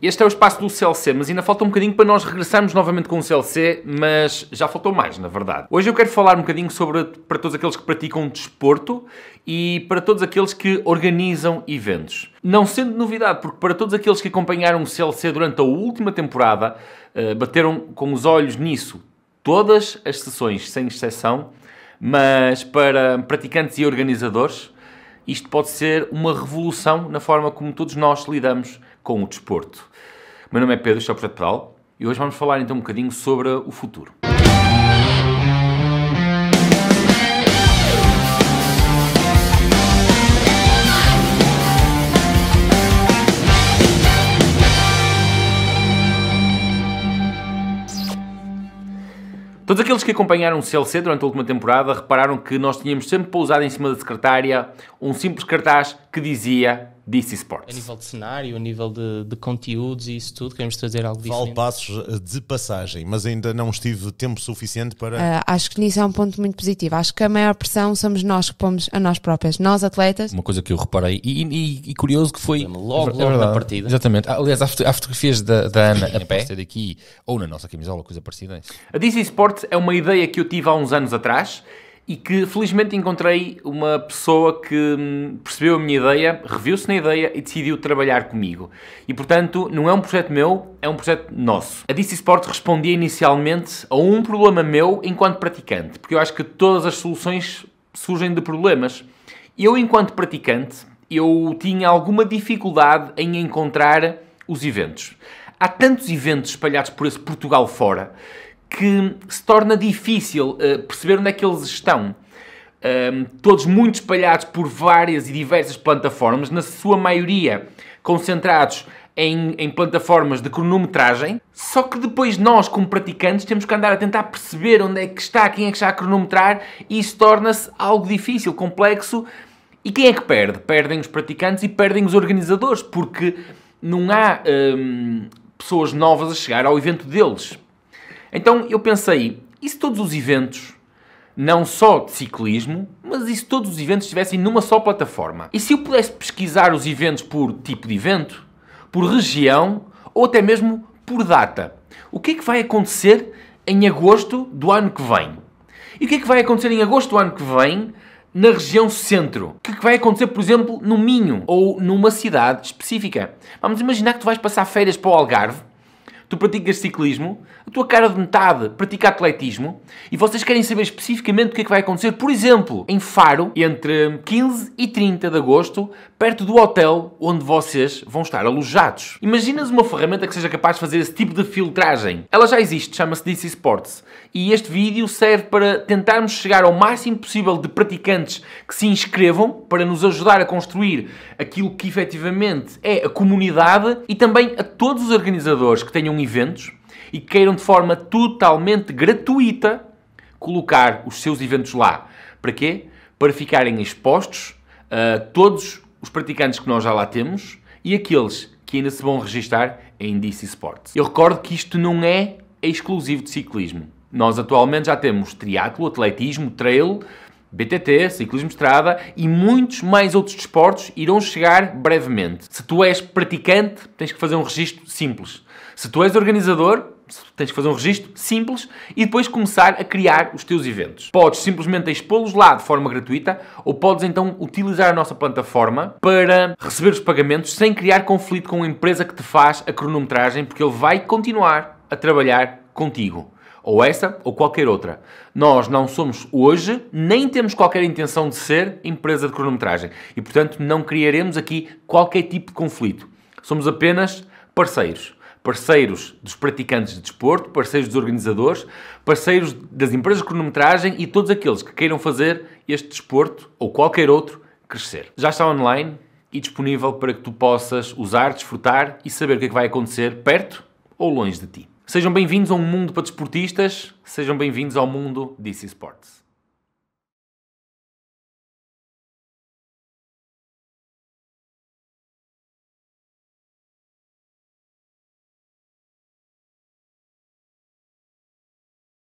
Este é o espaço do CLC, mas ainda falta um bocadinho para nós regressarmos novamente com o CLC, mas já faltou mais, na verdade. Hoje eu quero falar um bocadinho sobre para todos aqueles que praticam desporto e para todos aqueles que organizam eventos. Não sendo novidade, porque para todos aqueles que acompanharam o CLC durante a última temporada, eh, bateram com os olhos nisso todas as sessões, sem exceção, mas para praticantes e organizadores, isto pode ser uma revolução na forma como todos nós lidamos com o desporto. meu nome é Pedro, é o Projeto Pedal e hoje vamos falar então um bocadinho sobre o futuro. Todos aqueles que acompanharam o CLC durante a última temporada repararam que nós tínhamos sempre pousado em cima da secretária um simples cartaz que dizia DC Sports. A nível de cenário, a nível de, de conteúdos e isso tudo, queremos trazer algo Val diferente. passos eh, de passagem, mas ainda não estive tempo suficiente para... Uh, acho que nisso é um ponto muito positivo. Acho que a maior pressão somos nós que pomos a nós próprias, nós atletas. Uma coisa que eu reparei e, e, e curioso que foi... Logo, é logo na partida. Exatamente. Ah, aliás, há, fotografias da, da Ana a pé. daqui, ou na nossa camisola, coisa parecida. A DC Sports é uma ideia que eu tive há uns anos atrás e que felizmente encontrei uma pessoa que hum, percebeu a minha ideia, reviu-se na ideia e decidiu trabalhar comigo. E portanto, não é um projeto meu, é um projeto nosso. A DC Sport respondia inicialmente a um problema meu enquanto praticante, porque eu acho que todas as soluções surgem de problemas. Eu, enquanto praticante, eu tinha alguma dificuldade em encontrar os eventos. Há tantos eventos espalhados por esse Portugal fora que se torna difícil uh, perceber onde é que eles estão. Um, ehm, todos muito espalhados por várias e diversas plataformas, na sua maioria concentrados em, em, plataformas de cronometragem, só que depois nós, como praticantes, temos que andar a tentar perceber onde é que está, quem é que está a cronometrar, e isso torna-se algo difícil, complexo. E quem é que perde? Perdem os praticantes e perdem os organizadores, porque não há ehm, pessoas novas a chegar ao evento deles. Então eu pensei, e se todos os eventos, não só de ciclismo, mas e se todos os eventos estivessem numa só plataforma? E se eu pudesse pesquisar os eventos por tipo de evento, por região ou até mesmo por data? O que é que vai acontecer em agosto do ano que vem? E o que é que vai acontecer em agosto do ano que vem na região centro? O que, é que vai acontecer, por exemplo, no Minho ou numa cidade específica? Vamos imaginar que tu vais passar férias para o Algarve tu praticas ciclismo, a tua cara de metade pratica atletismo e vocês querem saber especificamente o que é que vai acontecer, por exemplo, em Faro, entre 15 e 30 de agosto, perto do hotel onde vocês vão estar alojados. Imaginas uma ferramenta que seja capaz de fazer esse tipo de filtragem? Ela já existe, chama-se DC Sports e este vídeo serve para tentarmos chegar ao máximo possível de praticantes que se inscrevam para nos ajudar a construir aquilo que efetivamente é a comunidade e também a todos os organizadores que tenham eventos e queiram de forma totalmente gratuita colocar os seus eventos lá. Para quê? Para ficarem expostos a ah, todos os praticantes que nós já lá temos e aqueles que ainda se vão registar em DC Sports. Eu recordo que isto não é exclusivo de ciclismo. Nós atualmente já temos triatlo, atletismo, trail, BTT, ciclismo estrada e muitos mais outros desportos irão chegar brevemente. Se tu és praticante, tens que fazer um registro simples. Se tu és organizador, tens que fazer um registro simples e depois começar a criar os teus eventos. Podes simplesmente expô-los lá de forma gratuita ou podes então utilizar a nossa plataforma para receber os pagamentos sem criar conflito com a empresa que te faz a cronometragem, porque ele vai continuar a trabalhar contigo ou essa, ou qualquer outra. Nós não somos hoje, nem temos qualquer intenção de ser empresa de cronometragem e, portanto, não criaremos aqui qualquer tipo de conflito. Somos apenas parceiros. Parceiros dos praticantes de desporto, parceiros dos organizadores, parceiros das empresas de cronometragem e todos aqueles que queiram fazer este desporto ou qualquer outro crescer. Já está online e disponível para que tu possas usar, desfrutar e saber o que é que vai acontecer perto ou longe de ti. Sejam bem-vindos a um mundo para desportistas, sejam bem-vindos ao mundo DC Sports.